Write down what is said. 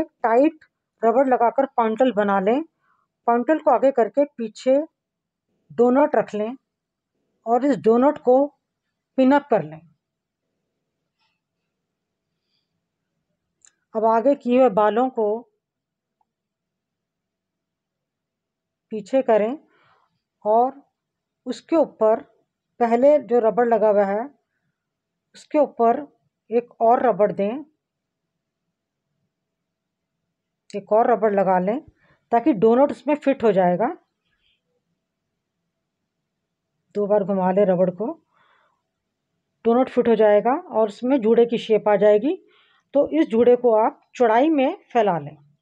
एक टाइट रबड़ लगाकर पॉन्टल बना लें पॉन्टल को आगे करके पीछे डोनट रख लें और इस डोनट को पिनअप कर लें अब आगे किए हुए बालों को पीछे करें और उसके ऊपर पहले जो रबड़ लगा हुआ है उसके ऊपर एक और रबड़ दें एक और रबड़ लगा लें ताकि डोनट उसमें फिट हो जाएगा दो बार घुमा लें रबड़ को डोनट फिट हो जाएगा और उसमें जूड़े की शेप आ जाएगी तो इस जूड़े को आप चौड़ाई में फैला लें